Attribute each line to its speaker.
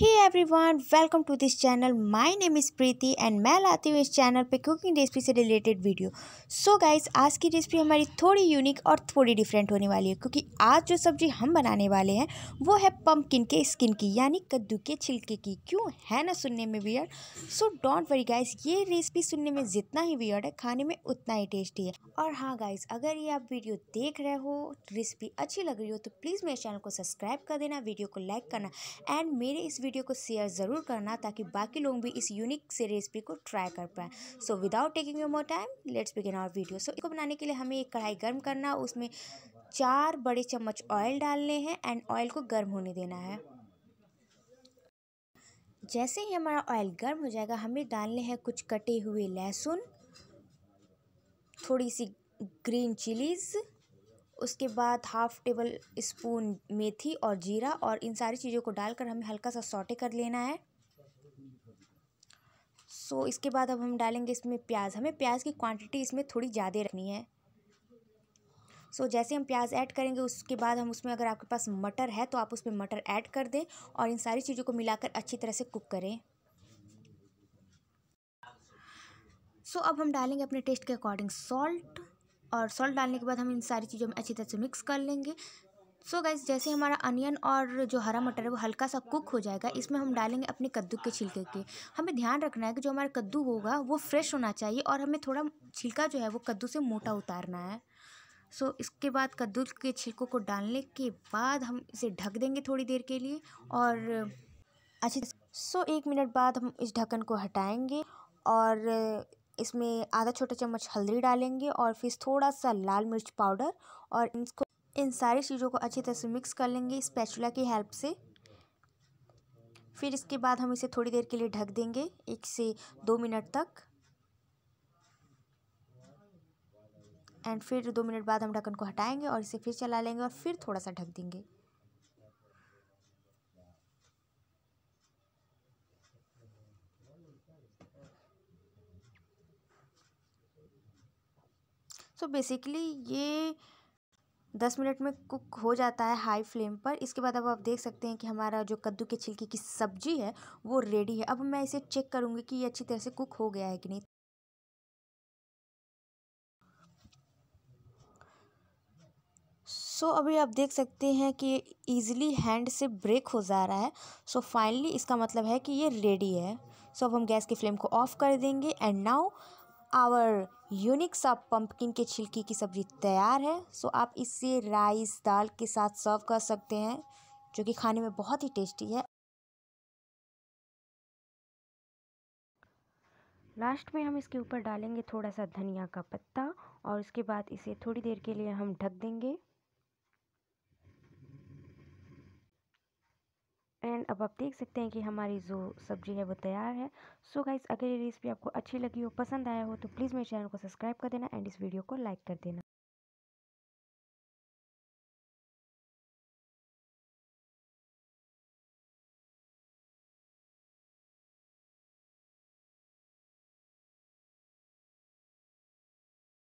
Speaker 1: hey everyone welcome to this channel my name is Preeti and मैं लाती हूँ इस चैनल पे कुकिंग रेसिपी से रिलेटेड वीडियो सो so आज की रेसिपी हमारी थोड़ी यूनिक और थोड़ी डिफरेंट होने वाली है क्योंकि आज जो सब्जी हम बनाने वाले हैं वो है पम्पकिन के स्किन की यानी कद्दू के छिलके की क्यों है ना सुनने में weird so don't worry guys ये रेसिपी सुनने में जितना ही वियर्ड है खाने में उतना ही टेस्टी है और हाँ गाइज़ अगर ये आप वीडियो देख रहे हो रेसिपी अच्छी लग रही हो तो प्लीज़ मेरे चैनल को सब्सक्राइब कर देना वीडियो को लाइक करना एंड मेरे इस वीडियो को शेयर ज़रूर करना ताकि बाकी लोग भी इस यूनिक से रेसिपी को ट्राई कर पाएँ so without taking you more time let's begin our video so इसको बनाने के लिए हमें एक कढ़ाई गर्म करना उसमें चार बड़े चम्मच ऑयल डालने हैं एंड ऑयल को गर्म होने देना है जैसे ही हमारा ऑयल गर्म हो जाएगा हमें डालने हैं कुछ कटे हुए लहसुन थोड़ी सी ग्रीन चिलीज़ उसके बाद हाफ़ टेबल स्पून मेथी और जीरा और इन सारी चीज़ों को डालकर हमें हल्का सा सॉटे कर लेना है सो so, इसके बाद अब हम डालेंगे इसमें प्याज हमें प्याज की क्वांटिटी इसमें थोड़ी ज़्यादा रखनी है सो so, जैसे हम प्याज ऐड करेंगे उसके बाद हम उसमें अगर आपके पास मटर है तो आप उसमें मटर ऐड कर दें और इन सारी चीज़ों को मिलाकर अच्छी तरह से कुक करें सो so, अब हम डालेंगे अपने टेस्ट के अकॉर्डिंग सॉल्ट और सॉल्ट डालने के बाद हम इन सारी चीज़ों में अच्छी तरह से मिक्स कर लेंगे सो so गाइज जैसे हमारा अनियन और जो हरा मटर है वो हल्का सा कुक हो जाएगा इसमें हम डालेंगे अपने कद्दू के छिलके के हमें ध्यान रखना है कि जो हमारा कद्दू होगा वो फ्रेश होना चाहिए और हमें थोड़ा छिलका जो है वो कद्दू से मोटा उतारना है सो so, इसके बाद कद्दू के छिलकों को डालने के बाद हम इसे ढक देंगे थोड़ी देर के लिए और अच्छे सो so, एक मिनट बाद हम इस ढक्कन को हटाएँगे और इसमें आधा छोटा चम्मच हल्दी डालेंगे और फिर थोड़ा सा लाल मिर्च पाउडर और इसको इन सारी चीज़ों को अच्छी तरह से मिक्स कर लेंगे स्पैचुला की हेल्प से फिर इसके बाद हम इसे थोड़ी देर के लिए ढक देंगे एक से दो मिनट तक एंड फिर दो मिनट बाद हम ढक्कन को हटाएंगे और इसे फिर चला लेंगे और फिर थोड़ा सा ढक देंगे सो बेसिकली ये दस मिनट में कुक हो जाता है हाई फ्लेम पर इसके बाद अब आप देख सकते हैं कि हमारा जो कद्दू के छिलके की सब्जी है वो रेडी है अब मैं इसे चेक करूँगी कि ये अच्छी तरह से कुक हो गया है कि नहीं सो so, अभी आप देख सकते हैं कि ईज़िली हैंड से ब्रेक हो जा रहा है सो so, फाइनली इसका मतलब है कि ये रेडी है सो so, अब हम गैस की फ्लेम को ऑफ़ कर देंगे एंड नाउ आवर यूनिक सा पम्पकिन के छिलके की सब्ज़ी तैयार है सो आप इसे राइस दाल के साथ सर्व कर सकते हैं जो कि खाने में बहुत ही टेस्टी है
Speaker 2: लास्ट में हम इसके ऊपर डालेंगे थोड़ा सा धनिया का पत्ता और उसके बाद इसे थोड़ी देर के लिए हम ढक देंगे फ्रेंड अब आप देख सकते हैं कि हमारी जो सब्जी है वो तैयार है सो गाइज गाइस अगर ये रेसिपी आपको अच्छी लगी हो पसंद आया हो तो प्लीज़ मेरे चैनल को सब्सक्राइब कर देना एंड इस वीडियो को लाइक कर देना